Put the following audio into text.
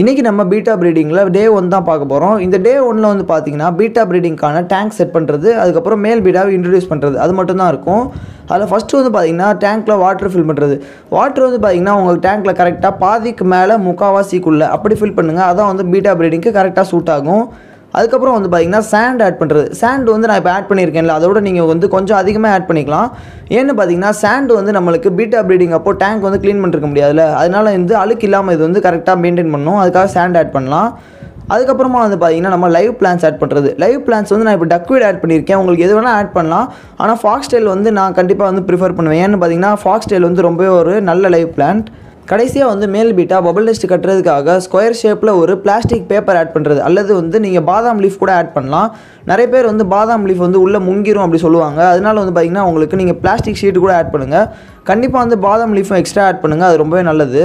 இன்றைக்கி நம்ம beta ப்ரீடிங்கில் day one தான் பார்க்க போகிறோம் இந்த டே ஒனில் வந்து பார்த்தீங்கன்னா பீட்டா ப்ரீடிங்க்கான டேங்க் செட் பண்ணுறது அதுக்கப்புறம் மேல் பீடாவை இன்ட்ரடியூஸ் பண்ணுறது அது மட்டும் தான் இருக்கும் அதில் ஃபஸ்ட்டு வந்து பார்த்திங்கன்னா டேங்க்கில் வாட்டர் ஃபில் பண்ணுறது வாட்டர் வந்து பார்த்திங்கன்னா உங்கள் டேங்க்கில் கரெக்டாக பாதிக்கு மேலே முக்காவாசிக்குள்ளே அப்படி ஃபில் பண்ணுங்கள் அதான் வந்து பீட்டா ப்ரீடிங்க்கு கரெக்டாக சூட் ஆகும் அதுக்கப்புறம் வந்து பார்த்திங்கன்னா சேண்ட் ஆட் பண்ணுறது சேண்ட் வந்து நான் இப்போ ஆட் பண்ணியிருக்கேன்ல அதோட நீங்கள் வந்து கொஞ்சம் அதிகமாக ஆட் பண்ணிக்கலாம் ஏன்னு பார்த்தீங்கன்னா சேண்ட் வந்து நம்மளுக்கு பீட்டா ப்ரீடிங் அப்போ டேங்க் வந்து க்ளீன் பண்ணிருக்க முடியாதுல்ல அதனால் வந்து அழுக்கு இல்லாமல் இது வந்து கரெக்டாக மெயின்டைன் பண்ணணும் அதுக்காக சேண்ட் ஆட் பண்ணலாம் அதுக்கப்புறமா வந்து பார்த்தீங்கன்னா நம்ம லைவ் பிளான்ஸ் ஆட் பண்ணுறது லைவ் பிளான்ஸ் வந்து நான் இப்போ டக்வீட் ஆட் பண்ணியிருக்கேன் உங்களுக்கு எது வேணால் ஆட் பண்ணலாம் ஆனால் ஃபாக்ஸ்டைல் வந்து நான் கண்டிப்பாக வந்து ப்ரிஃபர் பண்ணுவேன் ஏன்னு பார்த்தீங்கன்னா ஃபாக்ஸ்டைல் வந்து ரொம்பவே ஒரு நல்ல லைவ் பிளான்ட் கடைசியாக வந்து மேல் பீட்டா பபுள் டெஸ்ட் கட்டுறதுக்காக ஸ்கொயர் ஷேப்பில் ஒரு பிளாஸ்டிக் பேப்பர் ஆட் பண்ணுறது அல்லது வந்து நீங்கள் பாதாம் லீஃப் கூட ஆட் பண்ணலாம் நிறைய பேர் வந்து பாதாம் லீஃப் வந்து உள்ளே முங்கிரும் அப்படி சொல்லுவாங்க அதனால் வந்து பார்த்திங்கன்னா உங்களுக்கு நீங்கள் பிளாஸ்டிக் ஷீட் கூட ஆட் பண்ணுங்கள் கண்டிப்பாக வந்து பாதாம் லீஃபும் எக்ஸ்ட்ரா ஆட் பண்ணுங்கள் அது ரொம்பவே நல்லது